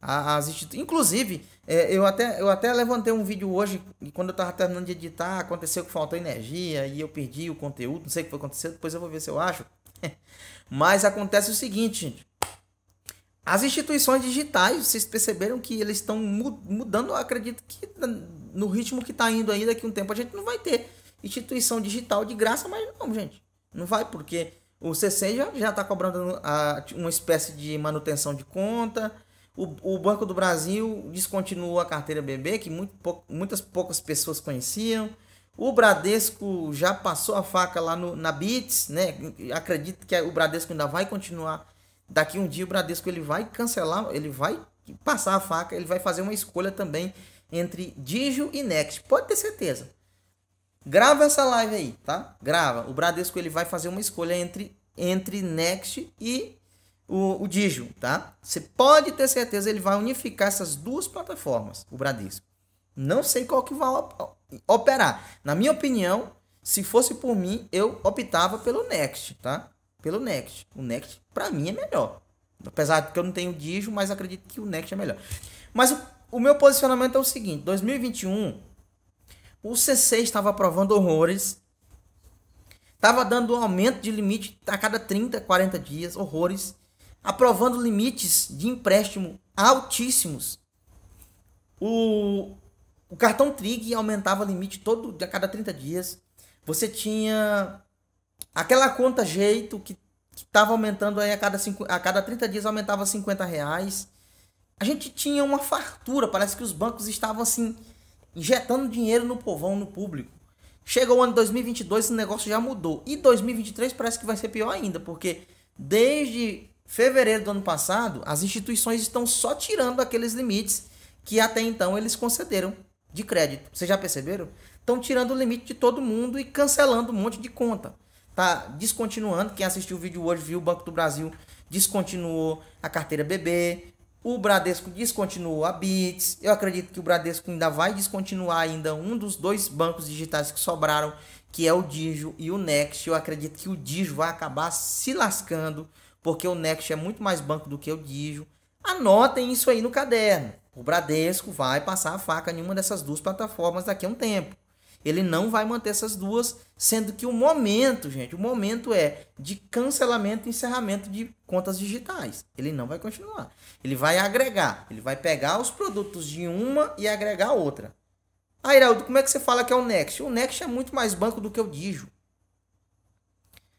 As instituições Inclusive, é, eu, até, eu até levantei um vídeo hoje, e quando eu estava terminando de editar, aconteceu que faltou energia e eu perdi o conteúdo, não sei o que foi acontecendo, depois eu vou ver se eu acho. Mas acontece o seguinte, gente. As instituições digitais, vocês perceberam que eles estão mudando, acredito que no ritmo que está indo aí, daqui um tempo a gente não vai ter instituição digital de graça, mas não, gente. Não vai, porque o C6 já está cobrando a, uma espécie de manutenção de conta, o, o Banco do Brasil descontinuou a carteira BB, que muito pou, muitas poucas pessoas conheciam. O Bradesco já passou a faca lá no, na Bits, né? Acredito que o Bradesco ainda vai continuar. Daqui um dia o Bradesco ele vai cancelar, ele vai passar a faca, ele vai fazer uma escolha também entre Digio e Next. Pode ter certeza. Grava essa live aí, tá? Grava. O Bradesco ele vai fazer uma escolha entre entre Next e o, o Digio, tá? Você pode ter certeza, ele vai unificar essas duas plataformas, o Bradesco. Não sei qual que vai operar. Na minha opinião, se fosse por mim, eu optava pelo Next, tá? Pelo Next. O Next, para mim, é melhor. Apesar de que eu não tenho Digio, mas acredito que o Next é melhor. Mas o, o meu posicionamento é o seguinte: 2021, o C6 estava aprovando horrores Tava dando um aumento de limite a cada 30, 40 dias, horrores aprovando limites de empréstimo altíssimos. O, o cartão Trig aumentava o limite todo a cada 30 dias. Você tinha aquela conta jeito que estava aumentando aí a cada, cinco, a cada 30 dias aumentava 50 reais. A gente tinha uma fartura, parece que os bancos estavam assim injetando dinheiro no povão, no público. Chegou o ano de 2022 e o negócio já mudou. E 2023 parece que vai ser pior ainda, porque desde fevereiro do ano passado, as instituições estão só tirando aqueles limites que até então eles concederam de crédito. Vocês já perceberam? Estão tirando o limite de todo mundo e cancelando um monte de conta. Tá descontinuando. Quem assistiu o vídeo hoje viu o Banco do Brasil descontinuou a carteira BB, o Bradesco descontinuou a Bits. Eu acredito que o Bradesco ainda vai descontinuar ainda um dos dois bancos digitais que sobraram, que é o Digio e o Next. Eu acredito que o Digio vai acabar se lascando porque o Next é muito mais banco do que o Digio. Anotem isso aí no caderno. O Bradesco vai passar a faca em uma dessas duas plataformas daqui a um tempo. Ele não vai manter essas duas, sendo que o momento, gente, o momento é de cancelamento e encerramento de contas digitais. Ele não vai continuar. Ele vai agregar, ele vai pegar os produtos de uma e agregar outra. Ah, Iraldo, como é que você fala que é o Next? O Next é muito mais banco do que o Digio.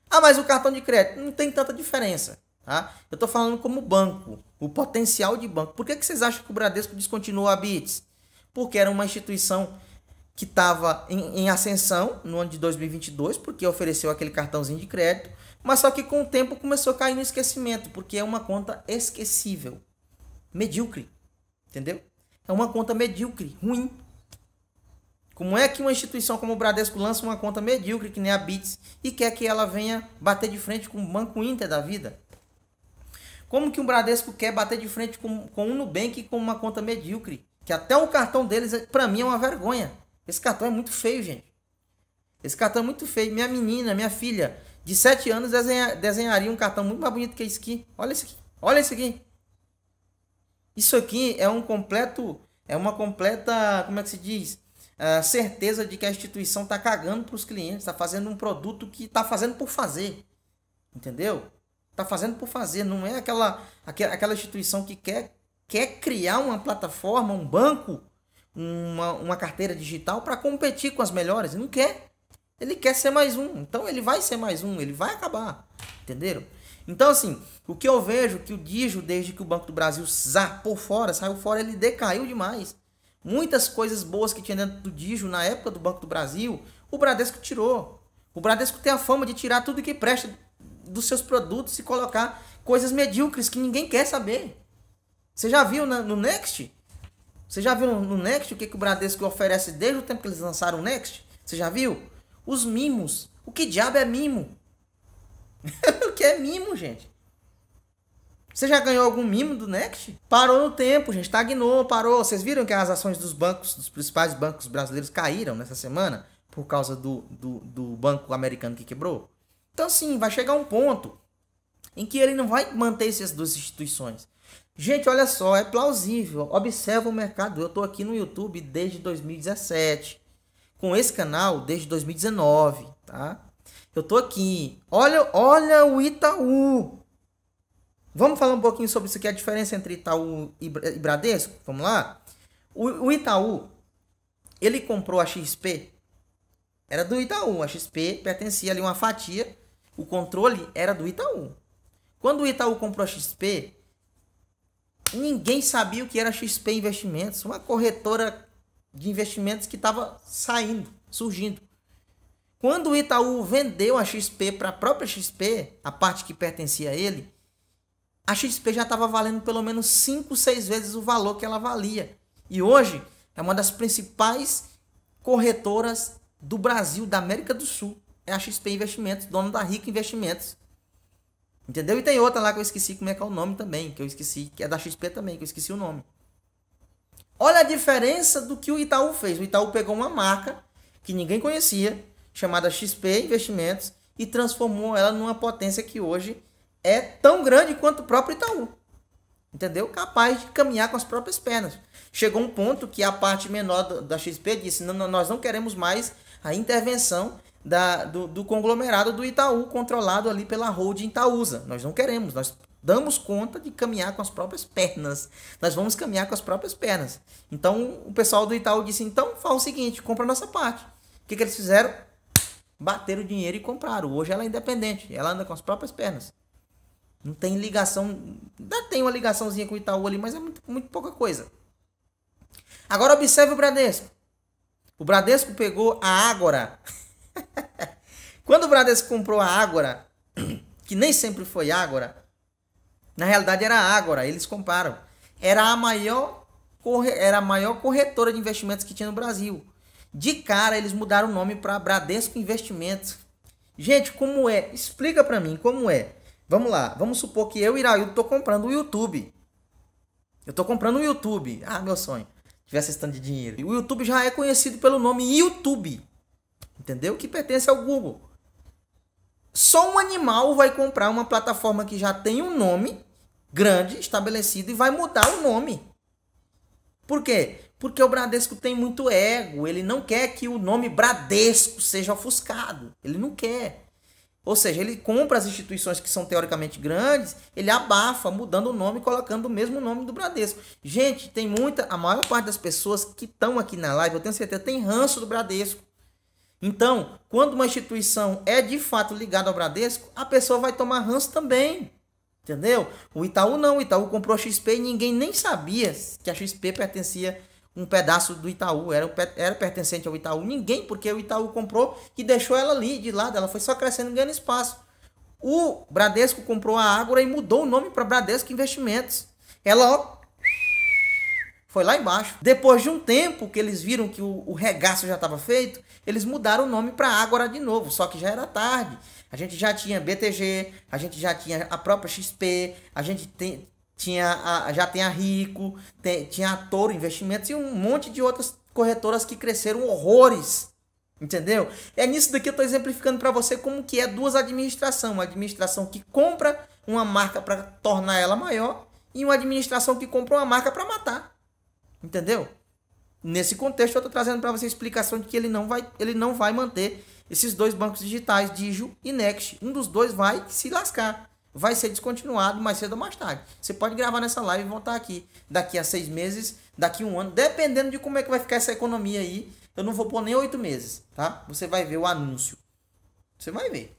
Ah, mas o cartão de crédito não tem tanta diferença. Tá? Eu estou falando como banco, o potencial de banco. Por que, que vocês acham que o Bradesco descontinuou a BITS? Porque era uma instituição que estava em, em, ascensão no ano de 2022, porque ofereceu aquele cartãozinho de crédito, mas só que com o tempo começou a cair no esquecimento, porque é uma conta esquecível, medíocre, entendeu? É uma conta medíocre, ruim, como é que uma instituição como o Bradesco lança uma conta medíocre que nem a Bits e quer que ela venha bater de frente com o Banco Inter da vida? Como que o um Bradesco quer bater de frente com, com um Nubank com uma conta medíocre? Que até o cartão deles, para mim, é uma vergonha. Esse cartão é muito feio, gente. Esse cartão é muito feio. Minha menina, minha filha, de 7 anos, desenha, desenharia um cartão muito mais bonito que esse aqui. Olha esse aqui. Olha esse aqui. Isso aqui é um completo. É uma completa. Como é que se diz? a certeza de que a instituição está cagando para os clientes, está fazendo um produto que está fazendo por fazer. Entendeu? Está fazendo por fazer, não é aquela, aquela instituição que quer, quer criar uma plataforma, um banco, uma, uma carteira digital para competir com as melhores. Não quer. Ele quer ser mais um. Então ele vai ser mais um, ele vai acabar. Entenderam? Então, assim, o que eu vejo que o Dijo, desde que o Banco do Brasil por fora, saiu fora, ele decaiu demais. Muitas coisas boas que tinha dentro do Dijo na época do Banco do Brasil, o Bradesco tirou. O Bradesco tem a fama de tirar tudo que presta dos seus produtos e colocar coisas medíocres que ninguém quer saber. Você já viu no Next? Você já viu no Next o que, que o Bradesco oferece desde o tempo que eles lançaram o Next? Você já viu? Os mimos. O que diabo é mimo? o que é mimo, gente? Você já ganhou algum mimo do Next? Parou no tempo, gente. Estagnou, parou. Vocês viram que as ações dos bancos, dos principais bancos brasileiros, caíram nessa semana por causa do, do, do banco americano que quebrou? Então, sim vai chegar um ponto em que ele não vai manter essas duas instituições. Gente, olha só, é plausível. Observa o mercado. Eu estou aqui no YouTube desde 2017. Com esse canal desde 2019, tá? Eu estou aqui. Olha, olha o Itaú. Vamos falar um pouquinho sobre isso que é a diferença entre Itaú e Bradesco? Vamos lá? O, o Itaú, ele comprou a XP, era do Itaú, a XP pertencia ali uma fatia, o controle era do Itaú. Quando o Itaú comprou a XP, ninguém sabia o que era XP Investimentos, uma corretora de investimentos que estava saindo, surgindo. Quando o Itaú vendeu a XP para a própria XP, a parte que pertencia a ele, a XP já estava valendo pelo menos 5, 6 vezes o valor que ela valia. E hoje é uma das principais corretoras do Brasil, da América do Sul. É a XP Investimentos, dona da Rica Investimentos. Entendeu? E tem outra lá que eu esqueci como é que é o nome também, que eu esqueci, que é da XP também, que eu esqueci o nome. Olha a diferença do que o Itaú fez. O Itaú pegou uma marca que ninguém conhecia, chamada XP Investimentos, e transformou ela numa potência que hoje é tão grande quanto o próprio Itaú. Entendeu? Capaz de caminhar com as próprias pernas. Chegou um ponto que a parte menor da XP disse: não, nós não queremos mais a intervenção da, do, do, conglomerado do Itaú, controlado ali pela holding Itaúsa. Nós não queremos, nós damos conta de caminhar com as próprias pernas. Nós vamos caminhar com as próprias pernas. Então o pessoal do Itaú disse: então faz o seguinte, compra a nossa parte. O que, que eles fizeram? Bateram o dinheiro e compraram. Hoje ela é independente, ela anda com as próprias pernas. Não tem ligação. Ainda tem uma ligaçãozinha com o Itaú ali, mas é muito, muito pouca coisa. Agora observe o Bradesco. O Bradesco pegou a Ágora. Quando o Bradesco comprou a Ágora, que nem sempre foi Ágora, na realidade era a Ágora, eles compraram Era a maior era a maior corretora de investimentos que tinha no Brasil. De cara eles mudaram o nome para Bradesco Investimentos. Gente, como é? Explica para mim como é Vamos lá, vamos supor que eu, Iraildo, estou comprando o YouTube. Eu estou comprando o YouTube. Ah, meu sonho. Tivesse esse de dinheiro. E o YouTube já é conhecido pelo nome YouTube. Entendeu? Que pertence ao Google. Só um animal vai comprar uma plataforma que já tem um nome grande, estabelecido, e vai mudar o nome. Por quê? Porque o Bradesco tem muito ego. Ele não quer que o nome Bradesco seja ofuscado. Ele não quer. Ou seja, ele compra as instituições que são teoricamente grandes, ele abafa, mudando o nome, colocando o mesmo nome do Bradesco. Gente, tem muita, a maior parte das pessoas que estão aqui na live, eu tenho certeza, tem ranço do Bradesco. Então, quando uma instituição é de fato ligada ao Bradesco, a pessoa vai tomar ranço também. Entendeu? O Itaú não, o Itaú comprou a XP e ninguém nem sabia que a XP pertencia um pedaço do Itaú, era, era pertencente ao Itaú. Ninguém, porque o Itaú comprou e deixou ela ali de lado, ela foi só crescendo ganhando espaço. O Bradesco comprou a Ágora e mudou o nome para Bradesco Investimentos. Ela ó, foi lá embaixo. Depois de um tempo que eles viram que o, o regaço já estava feito, eles mudaram o nome para Ágora de novo, só que já era tarde. A gente já tinha BTG, a gente já tinha a própria XP, a gente tem, tinha a, já tem a Rico, tem, tinha a Toro Investimentos e um monte de outras corretoras que cresceram horrores. Entendeu? É nisso daqui eu estou exemplificando para você como que é duas administrações. Uma administração que compra uma marca para tornar ela maior e uma administração que compra uma marca para matar. Entendeu? Nesse contexto eu estou trazendo para você a explicação de que ele não, vai, ele não vai manter esses dois bancos digitais, Digio e Next. Um dos dois vai se lascar vai ser descontinuado mais cedo ou mais tarde. Você pode gravar nessa live e voltar aqui daqui a seis meses, daqui a um ano, dependendo de como é que vai ficar essa economia aí. Eu não vou pôr nem oito meses, tá? Você vai ver o anúncio. Você vai ver.